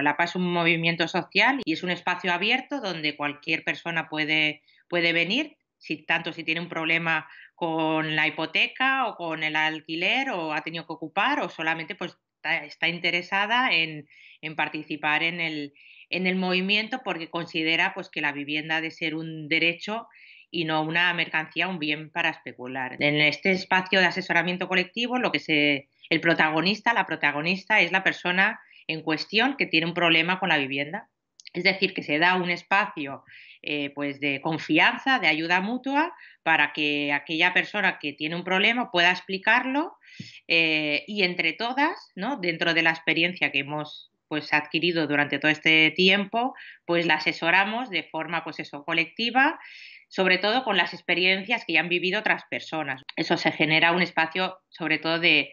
La Palapa es un movimiento social y es un espacio abierto donde cualquier persona puede, puede venir, si, tanto si tiene un problema con la hipoteca o con el alquiler o ha tenido que ocupar o solamente pues, está, interesada en, participar en el, movimiento porque considera pues, que la vivienda ha de ser un derecho y no una mercancía, un bien para especular. En este espacio de asesoramiento colectivo, lo que el protagonista, la protagonista es la persona en cuestión que tiene un problema con la vivienda. Es decir, que se da un espacio eh, pues de confianza, de ayuda mutua, para que aquella persona que tiene un problema pueda explicarlo eh, y entre todas, ¿no? dentro de la experiencia que hemos pues adquirido durante todo este tiempo, pues la asesoramos de forma pues, eso, colectiva, sobre todo con las experiencias que ya han vivido otras personas. Eso se genera un espacio sobre todo de,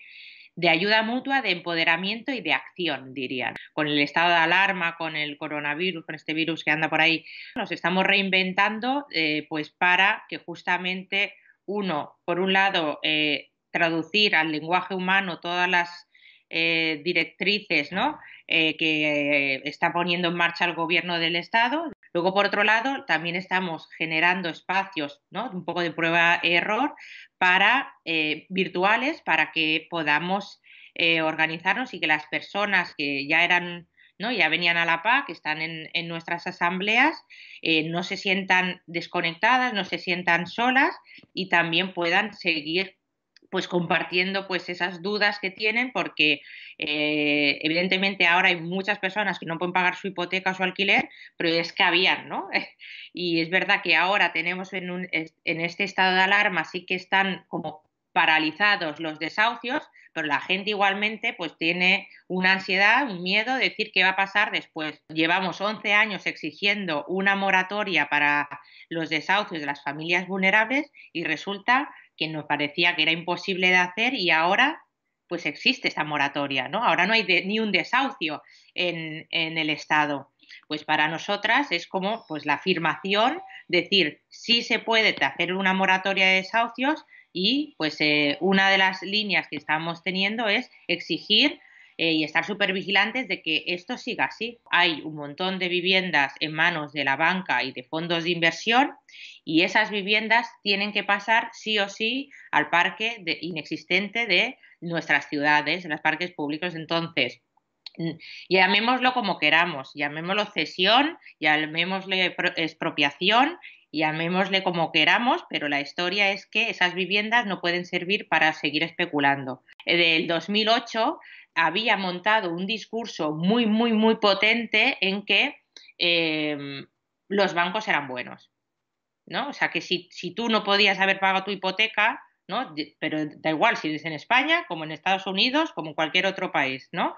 de ayuda mutua, de empoderamiento y de acción, dirían. Con el estado de alarma, con el coronavirus, con este virus que anda por ahí, nos estamos reinventando eh, pues para que justamente uno, por un lado, eh, traducir al lenguaje humano todas las eh, directrices ¿no? que está poniendo en marcha el gobierno del Estado, Luego, por otro lado, también estamos generando espacios, ¿no? un poco de prueba-error, para eh, virtuales, para que podamos eh, organizarnos y que las personas que ya eran ¿no? ya venían a la PAC, que están en, nuestras asambleas, eh, no se sientan desconectadas, no se sientan solas y también puedan seguir pues compartiendo pues esas dudas que tienen porque eh, evidentemente ahora hay muchas personas que no pueden pagar su hipoteca o su alquiler pero es que habían no y es verdad que ahora tenemos en, este estado de alarma sí que están como paralizados los desahucios pero la gente igualmente pues tiene una ansiedad, un miedo de decir qué va a pasar después. Llevamos 11 años exigiendo una moratoria para los desahucios de las familias vulnerables y resulta que nos parecía que era imposible de hacer y ahora pues existe esta moratoria, ¿no? Ahora no hay ni un desahucio en, el Estado. Pues para nosotras es como pues la afirmación, decir, sí se puede hacer una moratoria de desahucios y pues eh, una de las líneas que estamos teniendo es exigir eh, y estar súper vigilantes de que esto siga así. Hay un montón de viviendas en manos de la banca y de fondos de inversión y esas viviendas tienen que pasar sí o sí al parque inexistente de nuestras ciudades, de los parques públicos. Entonces, llamémoslo como queramos, llamémoslo cesión, llamémosle expropiación, llamémosle como queramos, pero la historia es que esas viviendas no pueden servir para seguir especulando. Eh, del 2008 había montado un discurso muy, muy, muy potente en que em, los bancos eran buenos. ¿no? O sea, que si, tú no podías haber pagado tu hipoteca, ¿no? Pero da igual si eres en España, como en Estados Unidos, como en cualquier otro país, ¿no?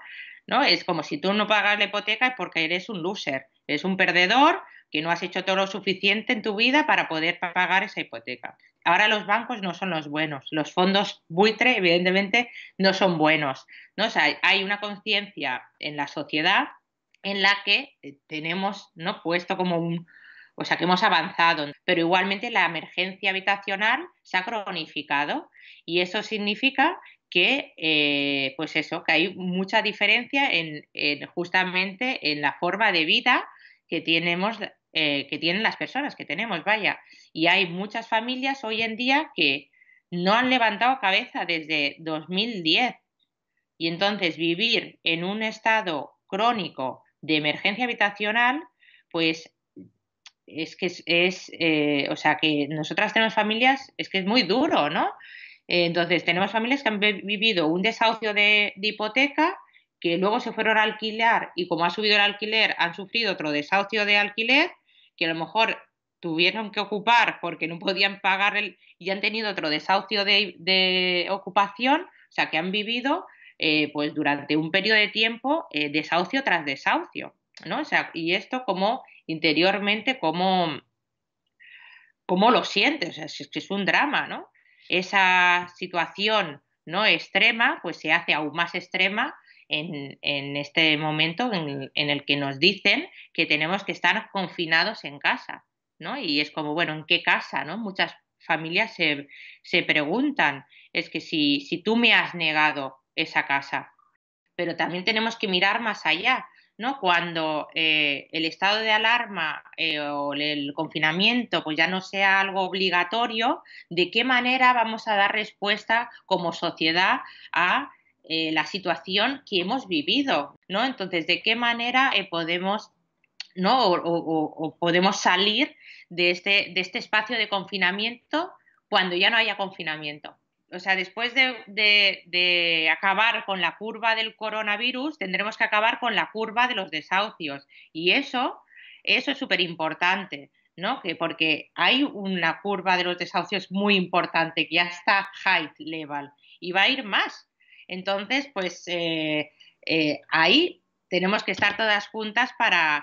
¿No? Es como si tú no pagas la hipoteca es porque eres un loser. Es un perdedor que no has hecho todo lo suficiente en tu vida para poder pagar esa hipoteca. Ahora los bancos no son los buenos, los fondos buitre evidentemente no son buenos. ¿no? hay una conciencia en la sociedad en la que eh, tenemos ¿no? puesto como un, o sea que hemos avanzado, pero igualmente la emergencia habitacional se ha cronificado y eso significa que, eh, pues eso, que hay mucha diferencia en, justamente en la forma de vida que tenemos, eh, que tienen las personas, que tenemos, vaya. Y hay muchas familias hoy en día que no han levantado cabeza desde 2010. Y entonces vivir en un estado crónico de emergencia habitacional, pues es que es, eh, o sea, que nosotras tenemos familias, es que es muy duro, ¿no? Eh, entonces, tenemos familias que han vivido un desahucio de hipoteca, que luego se fueron a alquilar y como ha subido el alquiler han sufrido otro desahucio de alquiler que a lo mejor tuvieron que ocupar porque no podían pagar el y han tenido otro desahucio de, ocupación, o sea que han vivido eh, pues durante un periodo de tiempo eh, desahucio tras desahucio, ¿no? O sea, y esto como interiormente como cómo lo sientes, o sea, es es un drama, ¿no? Esa situación no extrema, pues se hace aún más extrema en, este momento en, el que nos dicen que tenemos que estar confinados en casa, ¿no? Y es como, bueno, ¿en qué casa? ¿no? Muchas familias se, preguntan, es que si, si tú me has negado esa casa, pero también tenemos que mirar más allá, ¿no? Cuando eh, el estado de alarma eh, o el confinamiento pues ya no sea algo obligatorio, ¿de qué manera vamos a dar respuesta como sociedad a eh, la situación que hemos vivido, ¿no? Entonces, ¿de qué manera eh, podemos, O, podemos salir de este, de este espacio de confinamiento cuando ya no haya confinamiento? o sea, después de, acabar con la curva del coronavirus, tendremos que acabar con la curva de los desahucios. Y eso, eso es súper importante, ¿no? Que porque hay una curva de los desahucios muy importante, que ya está high level, y va a ir más. Entonces, pues eh, eh, ahí tenemos que estar todas juntas para,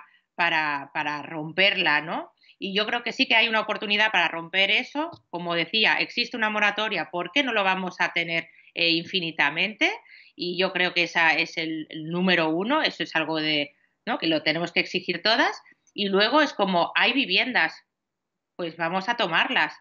romperla, ¿no? Y yo creo que sí que hay una oportunidad para romper eso. Como decía, existe una moratoria, ¿por qué no lo vamos a tener eh, infinitamente? Y yo creo que esa es el, número uno, eso es algo de, que lo tenemos que exigir todas. Y luego es como, hay viviendas, pues vamos a tomarlas.